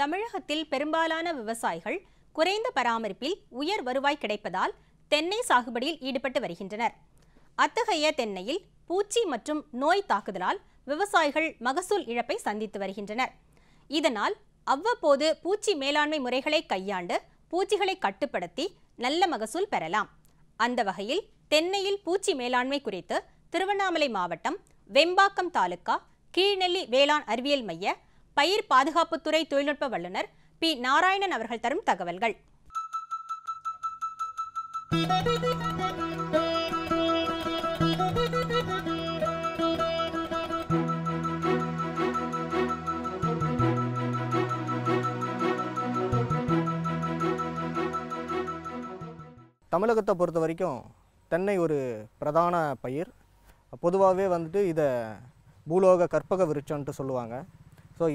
தமிழகத்தில் பெரும்பாலான விவசாயிகள் குறைந்த பராமரிப்பில் உயர் வருவாய் கிடைப்பதால் தென்னை சாகுபடியில் ஈடுபட்டு வருகின்றனர் அத்தகைய தென்னையில் பூச்சி மற்றும் நோய் தாக்குதலால் விவசாயிகள் மகசூல் இழப்பை சந்தித்து வருகின்றனர் இதனால் அவ்வப்போது பூச்சி மேலாண்மை முறைகளை கையாண்டு பூச்சிகளை கட்டுப்படுத்தி நல்ல மகசூல் பெறலாம் அந்த வகையில் தென்னையில் பூச்சி மேலாண்மை குறித்து திருவண்ணாமலை மாவட்டம் வெம்பாக்கம் தாலுக்கா கீழ்நெல்லி வேளாண் அறிவியல் மைய பயிர் பாதுகாப்புத்துறை தொழில்நுட்ப வல்லுநர் பி நாராயணன் அவர்கள் தரும் தகவல்கள் தமிழகத்தை பொறுத்த வரைக்கும் தென்னை ஒரு பிரதான பயிர் பொதுவாகவே வந்துட்டு இதை பூலோக கற்பக விருட்சம்ன்ட்டு சொல்லுவாங்க ஸோ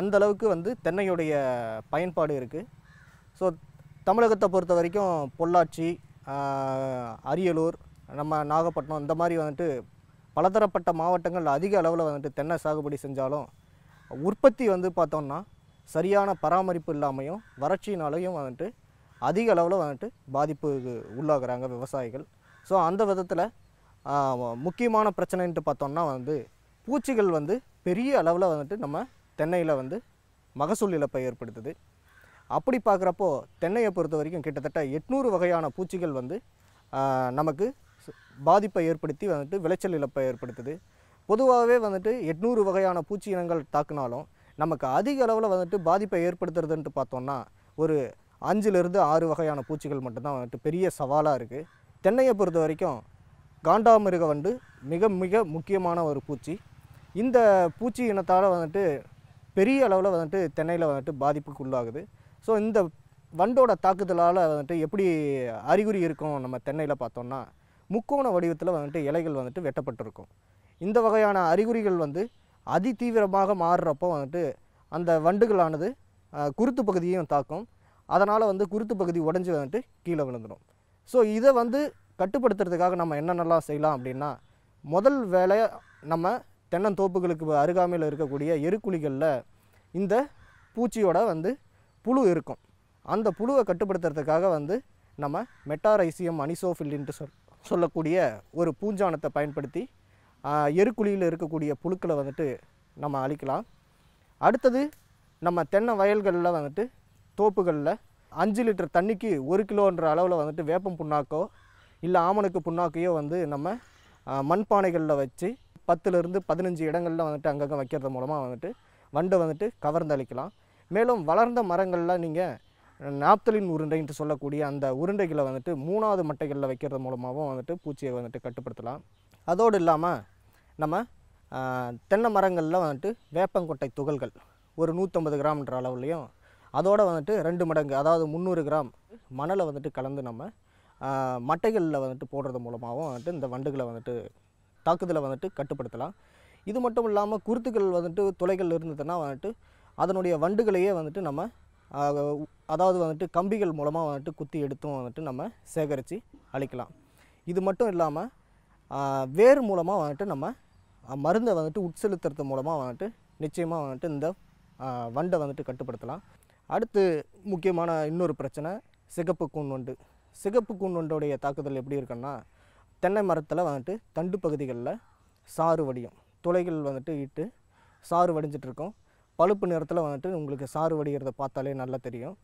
அந்தளவுக்கு வந்து தென்னையுடைய பயன்பாடு இருக்குது ஸோ தமிழகத்தை பொறுத்த வரைக்கும் பொள்ளாச்சி அரியலூர் நம்ம நாகப்பட்டினம் இந்த மாதிரி வந்துட்டு பலதரப்பட்ட மாவட்டங்கள் அதிக அளவில் வந்துட்டு தென்னை சாகுபடி செஞ்சாலும் உற்பத்தி வந்து பார்த்தோம்னா சரியான பராமரிப்பு இல்லாமையும் வறட்சியினாலையும் வந்துட்டு அதிக அளவில் வந்துட்டு பாதிப்புக்கு உள்ளாகிறாங்க விவசாயிகள் ஸோ அந்த விதத்தில் முக்கியமான பிரச்சனைன்ட்டு பார்த்தோம்னா வந்து பூச்சிகள் வந்து பெரிய அளவில் வந்துட்டு நம்ம தென்னையில் வந்து மகசூல் இழப்பை ஏற்படுத்துது அப்படி பார்க்குறப்போ தென்னையை பொறுத்த வரைக்கும் கிட்டத்தட்ட எட்நூறு வகையான பூச்சிகள் வந்து நமக்கு பாதிப்பை ஏற்படுத்தி வந்துட்டு விளைச்சல் இழப்பை ஏற்படுத்துது பொதுவாகவே வந்துட்டு எட்நூறு வகையான பூச்சி இனங்கள் தாக்குனாலும் நமக்கு அதிக அளவில் வந்துட்டு பாதிப்பை ஏற்படுத்துறதுன்ட்டு பார்த்தோம்னா ஒரு அஞ்சுலேருந்து ஆறு வகையான பூச்சிகள் மட்டும்தான் வந்துட்டு பெரிய சவாலாக இருக்குது தென்னையை பொறுத்த வரைக்கும் காண்டாமிருக வந்து மிக மிக முக்கியமான ஒரு பூச்சி இந்த பூச்சி இனத்தால் வந்துட்டு பெரிய அளவில் வந்துட்டு தென்னையில் வந்துட்டு பாதிப்புக்கு உள்ளாகுது ஸோ இந்த வண்டோட தாக்குதலால் வந்துட்டு எப்படி அறிகுறி இருக்கும் நம்ம தென்னையில் பார்த்தோம்னா முக்கோண வடிவத்தில் வந்துட்டு இலைகள் வந்துட்டு வெட்டப்பட்டிருக்கும் இந்த வகையான அறிகுறிகள் வந்து அதி தீவிரமாக மாறுறப்போ வந்துட்டு அந்த வண்டுகளானது குருத்து பகுதியையும் தாக்கும் அதனால் வந்து குருத்து பகுதி உடஞ்சி வந்துட்டு கீழே விழுந்துடும் ஸோ இதை வந்து கட்டுப்படுத்துறதுக்காக நம்ம என்னென்னலாம் செய்யலாம் அப்படின்னா முதல் வேலையை நம்ம தென்னந்தோப்புகளுக்கு அருகாமையில் இருக்கக்கூடிய எருக்குழிகளில் இந்த பூச்சியோட வந்து புழு இருக்கும் அந்த புழுவை கட்டுப்படுத்துறதுக்காக வந்து நம்ம மெட்டாரைசியம் அனிசோஃபில்டின்ட்டு சொல் சொல்லக்கூடிய ஒரு பூஞ்சானத்தை பயன்படுத்தி எருக்குழியில் இருக்கக்கூடிய புழுக்களை வந்துட்டு நம்ம அழிக்கலாம் அடுத்தது நம்ம தென்னை வயல்களில் வந்துட்டு தோப்புகளில் அஞ்சு லிட்டர் தண்ணிக்கு ஒரு கிலோன்ற அளவில் வந்துட்டு வேப்பம் புண்ணாக்கோ இல்லை ஆமணக்கு புண்ணாக்கையோ வந்து நம்ம மண்பானைகளில் வச்சு பத்துலேருந்து பதினஞ்சு இடங்களில் வந்துட்டு அங்கங்கே வைக்கிறது மூலமாக வந்துட்டு வண்டை வந்துட்டு கவர்ந்தளிக்கலாம் மேலும் வளர்ந்த மரங்களில் நீங்கள் நாப்தலின் உருண்டைன்ட்டு சொல்லக்கூடிய அந்த உருண்டைகளை வந்துட்டு மூணாவது மட்டைகளில் வைக்கிறது மூலமாகவும் வந்துட்டு பூச்சியை வந்துட்டு கட்டுப்படுத்தலாம் அதோடு இல்லாமல் நம்ம தென்னை மரங்களில் வந்துட்டு வேப்பங்கொட்டை துகள்கள் ஒரு நூற்றம்பது கிராம்ன்ற அளவுலையும் அதோடு வந்துட்டு ரெண்டு மடங்கு அதாவது முந்நூறு கிராம் மணலை வந்துட்டு கலந்து நம்ம மட்டைகளில் வந்துட்டு போடுறது மூலமாகவும் வந்துட்டு இந்த வண்டுகளை வந்துட்டு தாக்குதலை வந்துட்டு கட்டுப்படுத்தலாம் இது மட்டும் இல்லாமல் குருத்துக்கள் வந்துட்டு துளைகள் இருந்ததுன்னா வந்துட்டு அதனுடைய வண்டுகளையே வந்துட்டு நம்ம அதாவது வந்துட்டு கம்பிகள் மூலமாக வந்துட்டு குத்தி எடுத்தும் வந்துட்டு நம்ம சேகரித்து அழிக்கலாம் இது மட்டும் இல்லாமல் வேர் மூலமாக வந்துட்டு நம்ம மருந்தை வந்துட்டு உட்செலுத்துறது மூலமாக வந்துட்டு நிச்சயமாக வந்துட்டு இந்த வண்டை வந்துட்டு கட்டுப்படுத்தலாம் அடுத்து முக்கியமான இன்னொரு பிரச்சனை சிகப்பு கூண் வண்டு சிகப்பு கூண் வண்டோடைய தாக்குதல் எப்படி இருக்குன்னா தென்னை மரத்தில் வந்துட்டு தண்டு பகுதிகளில் சாறு வடியும் துளைகள் வந்துட்டு இட்டு சாறு வடிஞ்சிட்ருக்கோம் பழுப்பு நிறத்தில் வந்துட்டு உங்களுக்கு சாறு வடிகிறத பார்த்தாலே நல்லா தெரியும்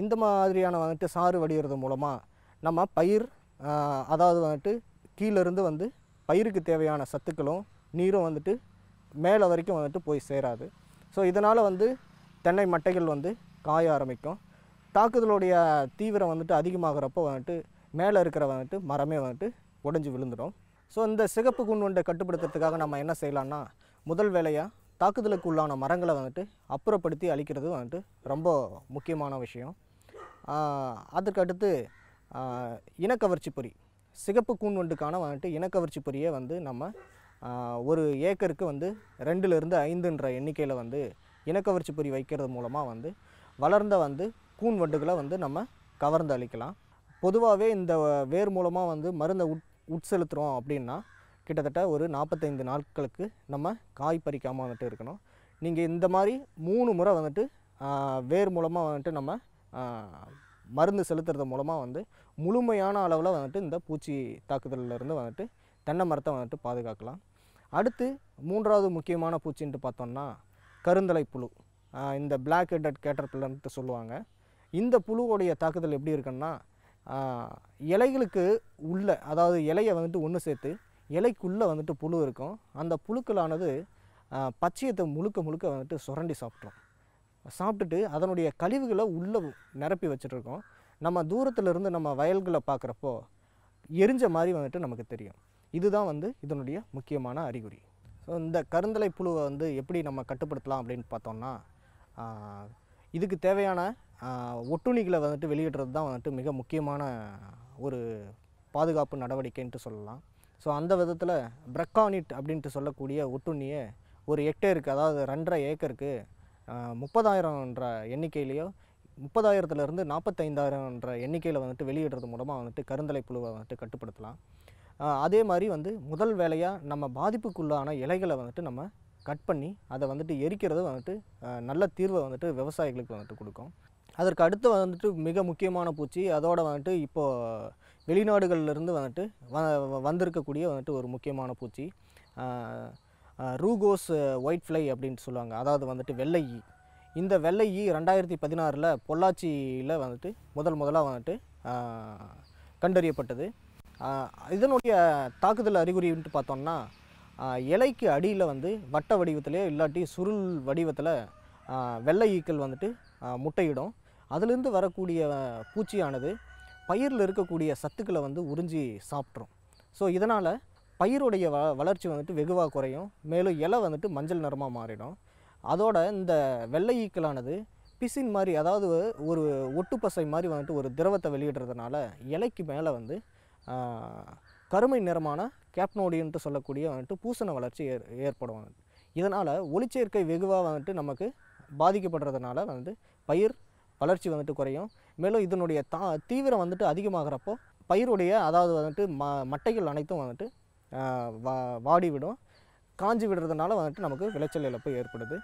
இந்த மாதிரியான வந்துட்டு சாறு வடிகிறது மூலமாக நம்ம பயிர் அதாவது வந்துட்டு கீழேருந்து வந்து பயிருக்கு தேவையான சத்துக்களும் நீரும் வந்துட்டு மேலே வரைக்கும் வந்துட்டு போய் சேராது ஸோ இதனால் வந்து தென்னை மட்டைகள் வந்து காய ஆரம்பிக்கும் தாக்குதலுடைய தீவிரம் வந்துட்டு அதிகமாகிறப்போ வந்துட்டு மேலே இருக்கிற வந்துட்டு மரமே வந்துட்டு உடஞ்சி விழுந்துடும் ஸோ இந்த சிகப்பு கூண்வண்டை கட்டுப்படுத்துறதுக்காக நம்ம என்ன செய்யலாம்னா முதல் வேலையாக தாக்குதலுக்கு உள்ளான மரங்களை வந்துட்டு அப்புறப்படுத்தி அழிக்கிறது வந்துட்டு ரொம்ப முக்கியமான விஷயம் அதற்கடுத்து இனக்கவர்ச்சி பொறி சிகப்பு ஒன்றுக்கான வந்துட்டு இனக்கவர்ச்சி பொறியை வந்து நம்ம ஒரு ஏக்கருக்கு வந்து ரெண்டுலேருந்து ஐந்துன்ற எண்ணிக்கையில் வந்து இனக்கவர்ச்சி பொறி வைக்கிறது மூலமாக வந்து வளர்ந்த வந்து கூண் வண்டுகளை வந்து நம்ம கவர்ந்து அழிக்கலாம் பொதுவாகவே இந்த வேர் மூலமாக வந்து மருந்தை உட் உட்செலுத்துகிறோம் அப்படின்னா கிட்டத்தட்ட ஒரு நாற்பத்தைந்து நாட்களுக்கு நம்ம காய் பறிக்காமல் வந்துட்டு இருக்கணும் நீங்கள் இந்த மாதிரி மூணு முறை வந்துட்டு வேர் மூலமாக வந்துட்டு நம்ம மருந்து செலுத்துறது மூலமாக வந்து முழுமையான அளவில் வந்துட்டு இந்த பூச்சி தாக்குதலிருந்து வந்துட்டு தென்னை மரத்தை வந்துட்டு பாதுகாக்கலாம் அடுத்து மூன்றாவது முக்கியமான பூச்சின்ட்டு பார்த்தோம்னா கருந்தலை புழு இந்த பிளாக் ஹெட்டட் கேட்டர் சொல்லுவாங்க இந்த புழுவோடைய தாக்குதல் எப்படி இருக்குன்னா இலைகளுக்கு உள்ளே அதாவது இலையை வந்துட்டு ஒன்று சேர்த்து இலைக்குள்ளே வந்துட்டு புழு இருக்கும் அந்த புழுக்களானது பச்சையத்தை முழுக்க முழுக்க வந்துட்டு சுரண்டி சாப்பிட்றோம் சாப்பிட்டுட்டு அதனுடைய கழிவுகளை உள்ளே நிரப்பி வச்சுட்ருக்கோம் நம்ம இருந்து நம்ம வயல்களை பார்க்குறப்போ எரிஞ்ச மாதிரி வந்துட்டு நமக்கு தெரியும் இதுதான் வந்து இதனுடைய முக்கியமான அறிகுறி ஸோ இந்த கருந்தலை புழுவை வந்து எப்படி நம்ம கட்டுப்படுத்தலாம் அப்படின்னு பார்த்தோம்னா இதுக்கு தேவையான ஒட்டுணிகளை வந்துட்டு வெளியிடுறது தான் வந்துட்டு மிக முக்கியமான ஒரு பாதுகாப்பு நடவடிக்கைன்ட்டு சொல்லலாம் ஸோ அந்த விதத்தில் பிரக்கானிட் அப்படின்ட்டு சொல்லக்கூடிய ஒட்டுண்ணியை ஒரு ஹெக்டேருக்கு அதாவது ரெண்டரை ஏக்கருக்கு முப்பதாயிரம்ன்ற எண்ணிக்கையிலையோ முப்பதாயிரத்துலேருந்து நாற்பத்தைந்தாயிரம்ன்ற எண்ணிக்கையில் வந்துட்டு வெளியிடுறது மூலமாக வந்துட்டு கருந்தலை புழுவை வந்துட்டு கட்டுப்படுத்தலாம் அதே மாதிரி வந்து முதல் வேலையாக நம்ம பாதிப்புக்குள்ளான இலைகளை வந்துட்டு நம்ம கட் பண்ணி அதை வந்துட்டு எரிக்கிறது வந்துட்டு நல்ல தீர்வை வந்துட்டு விவசாயிகளுக்கு வந்துட்டு கொடுக்கும் அதற்கு அடுத்து வந்துட்டு மிக முக்கியமான பூச்சி அதோடு வந்துட்டு இப்போது வெளிநாடுகள்லேருந்து வந்துட்டு வ வந்திருக்கக்கூடிய வந்துட்டு ஒரு முக்கியமான பூச்சி ரூகோஸ் ஒயிட் ஃப்ளை அப்படின்னு சொல்லுவாங்க அதாவது வந்துட்டு வெள்ளை ஈ இந்த வெள்ளை ஈ ரெண்டாயிரத்தி பதினாறில் பொள்ளாச்சியில் வந்துட்டு முதல் முதலாக வந்துட்டு கண்டறியப்பட்டது இதனுடைய தாக்குதல் அறிகுறின்ட்டு பார்த்தோம்னா இலைக்கு அடியில் வந்து வட்ட வடிவத்திலே இல்லாட்டி சுருள் வடிவத்தில் வெள்ளை ஈக்கள் வந்துட்டு முட்டையிடும் அதுலேருந்து வரக்கூடிய பூச்சியானது பயிரில் இருக்கக்கூடிய சத்துக்களை வந்து உறிஞ்சி சாப்பிட்ரும் ஸோ இதனால் பயிருடைய வ வளர்ச்சி வந்துட்டு வெகுவாக குறையும் மேலும் இலை வந்துட்டு மஞ்சள் நிறமாக மாறிடும் அதோட இந்த வெள்ளை ஈக்கலானது பிசின் மாதிரி அதாவது ஒரு ஒட்டுப்பசை மாதிரி வந்துட்டு ஒரு திரவத்தை வெளியிடுறதுனால இலைக்கு மேலே வந்து கருமை நிறமான கேப்னோடின்ட்டு சொல்லக்கூடிய வந்துட்டு பூசண வளர்ச்சி ஏற் ஏற்படும் இதனால் ஒளிச்சேர்க்கை வெகுவாக வந்துட்டு நமக்கு பாதிக்கப்படுறதுனால வந்துட்டு பயிர் வளர்ச்சி வந்துட்டு குறையும் மேலும் இதனுடைய தா தீவிரம் வந்துட்டு அதிகமாகிறப்போ பயிருடைய அதாவது வந்துட்டு ம மட்டைகள் அனைத்தும் வந்துட்டு வா வாடி விடும் காஞ்சி விடுறதுனால வந்துட்டு நமக்கு விளைச்சல் இழப்பு ஏற்படுது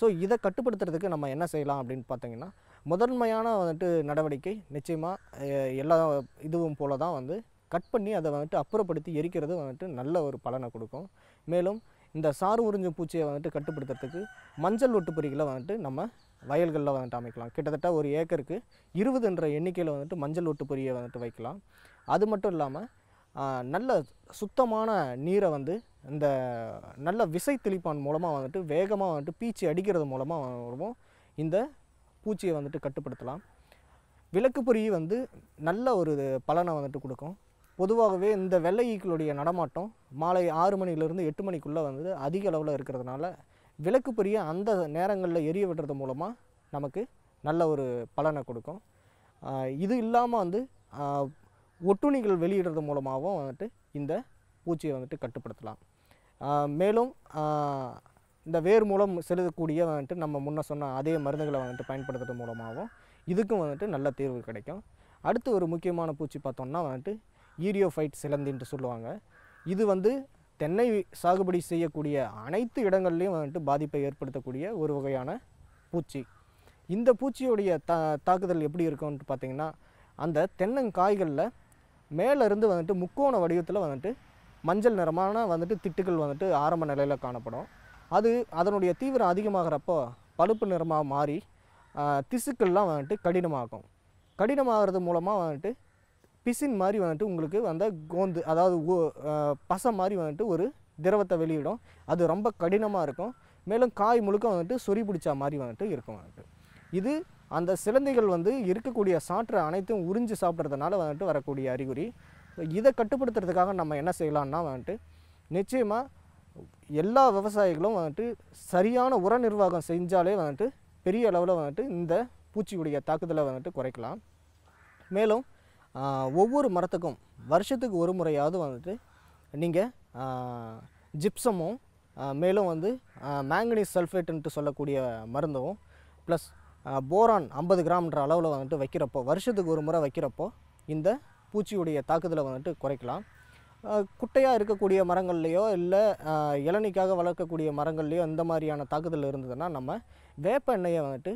ஸோ இதை கட்டுப்படுத்துறதுக்கு நம்ம என்ன செய்யலாம் அப்படின்னு பார்த்தீங்கன்னா முதன்மையான வந்துட்டு நடவடிக்கை நிச்சயமாக எல்லா இதுவும் போல தான் வந்து கட் பண்ணி அதை வந்துட்டு அப்புறப்படுத்தி எரிக்கிறது வந்துட்டு நல்ல ஒரு பலனை கொடுக்கும் மேலும் இந்த சாறு உறிஞ்சும் பூச்சியை வந்துட்டு கட்டுப்படுத்துறதுக்கு மஞ்சள் ஒட்டுப்பொறிகளை வந்துட்டு நம்ம வயல்களில் வந்துட்டு அமைக்கலாம் கிட்டத்தட்ட ஒரு ஏக்கருக்கு இருபதுன்ற எண்ணிக்கையில் வந்துட்டு மஞ்சள் ஒட்டு பொரியை வந்துட்டு வைக்கலாம் அது மட்டும் இல்லாமல் நல்ல சுத்தமான நீரை வந்து இந்த நல்ல விசை தெளிப்பான் மூலமாக வந்துட்டு வேகமாக வந்துட்டு பீச்சி அடிக்கிறது மூலமாக இந்த பூச்சியை வந்துட்டு கட்டுப்படுத்தலாம் விளக்கு பொறி வந்து நல்ல ஒரு பலனை வந்துட்டு கொடுக்கும் பொதுவாகவே இந்த வெள்ளை ஈக்களுடைய நடமாட்டம் மாலை ஆறு மணிலேருந்து எட்டு மணிக்குள்ளே வந்து அதிக அளவில் இருக்கிறதுனால விளக்கு பொரிய அந்த நேரங்களில் எரிய விடுறது மூலமாக நமக்கு நல்ல ஒரு பலனை கொடுக்கும் இது இல்லாமல் வந்து ஒட்டுணிகள் வெளியிடுறது மூலமாகவும் வந்துட்டு இந்த பூச்சியை வந்துட்டு கட்டுப்படுத்தலாம் மேலும் இந்த வேர் மூலம் செலுத்தக்கூடிய வந்துட்டு நம்ம முன்ன சொன்ன அதே மருந்துகளை வந்துட்டு பயன்படுத்துறது மூலமாகவும் இதுக்கும் வந்துட்டு நல்ல தீர்வு கிடைக்கும் அடுத்து ஒரு முக்கியமான பூச்சி பார்த்தோம்னா வந்துட்டு ஈரியோஃபைட் சிலந்தின்ட்டு சொல்லுவாங்க இது வந்து தென்னை சாகுபடி செய்யக்கூடிய அனைத்து இடங்கள்லையும் வந்துட்டு பாதிப்பை ஏற்படுத்தக்கூடிய ஒரு வகையான பூச்சி இந்த பூச்சியுடைய தா தாக்குதல் எப்படி இருக்கும்னு பார்த்திங்கன்னா அந்த தென்னங்காய்களில் மேலேருந்து வந்துட்டு முக்கோண வடிவத்தில் வந்துட்டு மஞ்சள் நிறமான வந்துட்டு திட்டுக்கள் வந்துட்டு ஆரம்ப நிலையில் காணப்படும் அது அதனுடைய தீவிரம் அதிகமாகிறப்போ பழுப்பு நிறமாக மாறி திசுக்கள்லாம் வந்துட்டு கடினமாகும் கடினமாகிறது மூலமாக வந்துட்டு பிசின் மாதிரி வந்துட்டு உங்களுக்கு அந்த கோந்து அதாவது பசை மாதிரி வந்துட்டு ஒரு திரவத்தை வெளியிடும் அது ரொம்ப கடினமாக இருக்கும் மேலும் காய் முழுக்க வந்துட்டு சொறி பிடிச்சா மாதிரி வந்துட்டு இருக்கும் வந்துட்டு இது அந்த சிலந்தைகள் வந்து இருக்கக்கூடிய சாற்றை அனைத்தும் உறிஞ்சு சாப்பிட்றதுனால வந்துட்டு வரக்கூடிய அறிகுறி இதை கட்டுப்படுத்துறதுக்காக நம்ம என்ன செய்யலாம்னா வந்துட்டு நிச்சயமாக எல்லா விவசாயிகளும் வந்துட்டு சரியான உர நிர்வாகம் செஞ்சாலே வந்துட்டு பெரிய அளவில் வந்துட்டு இந்த பூச்சியுடைய தாக்குதலை வந்துட்டு குறைக்கலாம் மேலும் ஒவ்வொரு மரத்துக்கும் வருஷத்துக்கு ஒரு முறையாவது வந்துட்டு நீங்கள் ஜிப்சமும் மேலும் வந்து மேங்கனீஸ் சல்ஃபேட்டுன்ட்டு சொல்லக்கூடிய மருந்தும் ப்ளஸ் போரான் ஐம்பது கிராம்ன்ற அளவில் வந்துட்டு வைக்கிறப்போ வருஷத்துக்கு ஒரு முறை வைக்கிறப்போ இந்த பூச்சியுடைய தாக்குதலை வந்துட்டு குறைக்கலாம் குட்டையாக இருக்கக்கூடிய மரங்கள்லேயோ இல்லை இளநிக்காக வளர்க்கக்கூடிய மரங்கள்லேயோ இந்த மாதிரியான தாக்குதல் இருந்ததுன்னா நம்ம வேப்ப எண்ணெயை வந்துட்டு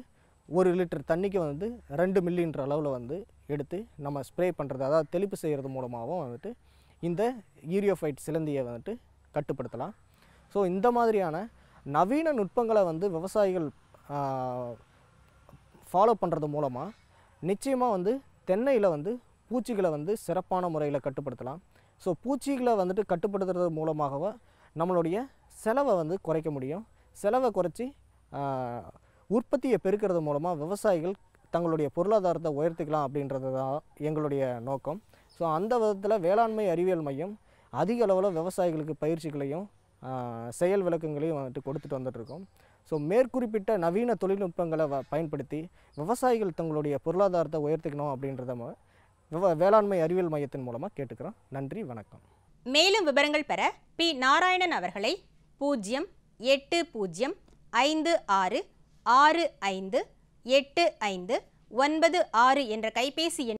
ஒரு லிட்டர் தண்ணிக்கு வந்து ரெண்டு மில்லின்ற அளவில் வந்து எடுத்து நம்ம ஸ்ப்ரே பண்ணுறது அதாவது தெளிப்பு செய்கிறது மூலமாகவும் வந்துட்டு இந்த யூரியோஃபைட் சிலந்தியை வந்துட்டு கட்டுப்படுத்தலாம் ஸோ இந்த மாதிரியான நவீன நுட்பங்களை வந்து விவசாயிகள் ஃபாலோ பண்ணுறது மூலமாக நிச்சயமாக வந்து தென்னையில் வந்து பூச்சிகளை வந்து சிறப்பான முறையில் கட்டுப்படுத்தலாம் ஸோ பூச்சிகளை வந்துட்டு கட்டுப்படுத்துறது மூலமாகவோ நம்மளுடைய செலவை வந்து குறைக்க முடியும் செலவை குறைச்சி உற்பத்தியை பெருக்கிறது மூலமாக விவசாயிகள் தங்களுடைய பொருளாதாரத்தை உயர்த்திக்கலாம் அப்படின்றது தான் எங்களுடைய நோக்கம் ஸோ அந்த விதத்தில் வேளாண்மை அறிவியல் மையம் அதிக அளவில் விவசாயிகளுக்கு பயிற்சிகளையும் செயல் விளக்கங்களையும் வந்துட்டு கொடுத்துட்டு வந்துட்டுருக்கோம் ஸோ மேற்குறிப்பிட்ட நவீன தொழில்நுட்பங்களை வ பயன்படுத்தி விவசாயிகள் தங்களுடைய பொருளாதாரத்தை உயர்த்திக்கணும் அப்படின்றத விவ வேளாண்மை அறிவியல் மையத்தின் மூலமாக கேட்டுக்கிறோம் நன்றி வணக்கம் மேலும் விவரங்கள் பெற பி நாராயணன் அவர்களை பூஜ்ஜியம் எட்டு பூஜ்ஜியம் ஐந்து ஆறு ஆறு ஐந்து எட்டு ஐந்து ஒன்பது ஆறு என்ற கைபேசி எண்